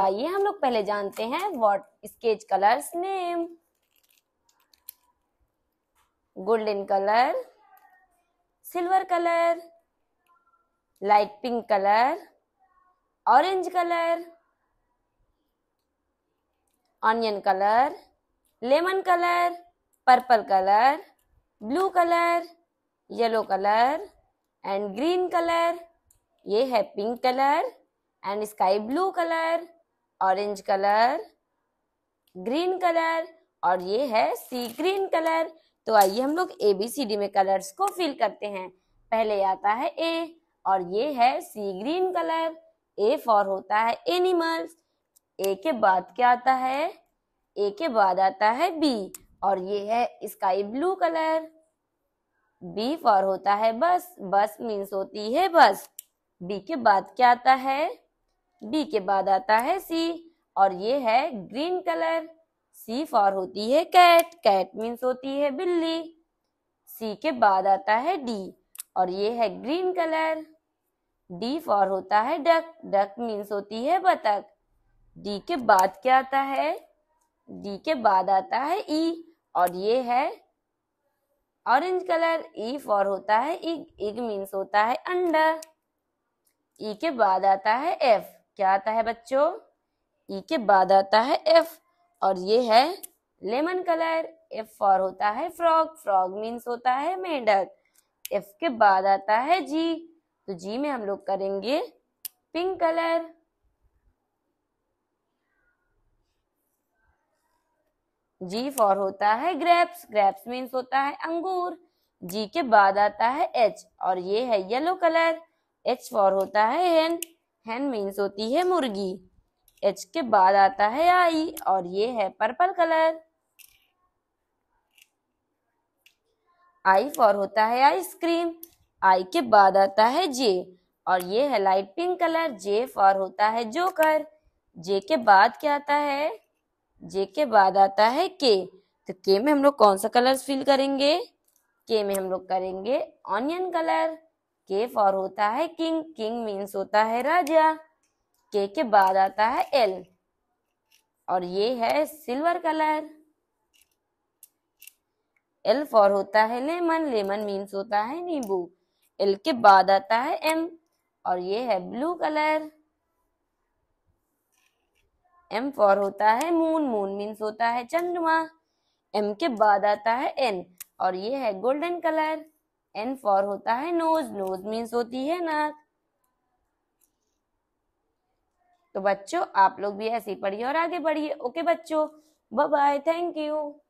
आइए हम लोग पहले जानते हैं what sketch colours name golden colour silver colour light pink colour orange colour onion colour lemon colour purple colour blue colour yellow colour and green colour ये है pink colour and sky blue colour orange colour green colour और ये है sea green colour तो आइए हम लोग A B C D में कलर्स को फिल करते हैं पहले आता है ए और ये है sea green colour A for होता है एनिमल्स ए के बाद क्या आता है ए के बाद आता है बी और ये है sky blue colour B for होता है बस बस मीन्स होती है बस बी के बाद क्या आता है बी के बाद आता है सी और ये है ग्रीन कलर सी फॉर होती है कैट कैट मीन्स होती है बिल्ली सी के बाद आता है डी और ये है ग्रीन कलर डी फॉर होता है डक डक मीन्स होती है बतख डी के बाद क्या आता है डी के बाद आता है ई e, और ये है ऑरेंज कलर ई फॉर होता है इग इग मीन्स होता है अंडा ई e के बाद आता है एफ क्या आता है बच्चों ई e के बाद आता है एफ और ये है लेमन कलर एफ फॉर होता है फ्रॉग फ्रॉग मीन्स होता है मेंढक एफ के बाद आता है जी तो जी में हम लोग करेंगे पिंक कलर जी फॉर होता है ग्रेप्स ग्रेप्स मीन्स होता है अंगूर जी के बाद आता है एच और ये है येलो कलर एच फॉर होता है हेन हैन मीन्स होती है मुर्गी एच के बाद आता है आई और ये है पर्पल कलर आई फॉर होता है आइसक्रीम आई के बाद आता है जे और ये है light pink colour J for होता है जोकर जे के बाद क्या आता है जे के बाद आता है के तो के में हम लोग कौन सा कलर फील करेंगे के में हम लोग करेंगे ऑनियन कलर के फॉर होता है किंग किंग मीन्स होता है राजा के के बाद आता है एल और ये है सिल्वर कलर एल फॉर होता है लेमन लेमन मीन्स होता है नींबू एल के बाद आता है एम और ये है ब्लू कलर एम फॉर होता है मून मून मीन्स होता है चंद्रमा एम के बाद आता है एन और ये है गोल्डन कलर एन फॉर होता है नोज नोज मीन्स होती है नाक तो बच्चों आप लोग भी ऐसे ही पढ़िए और आगे बढ़िए ओके बच्चों बाय थैंक यू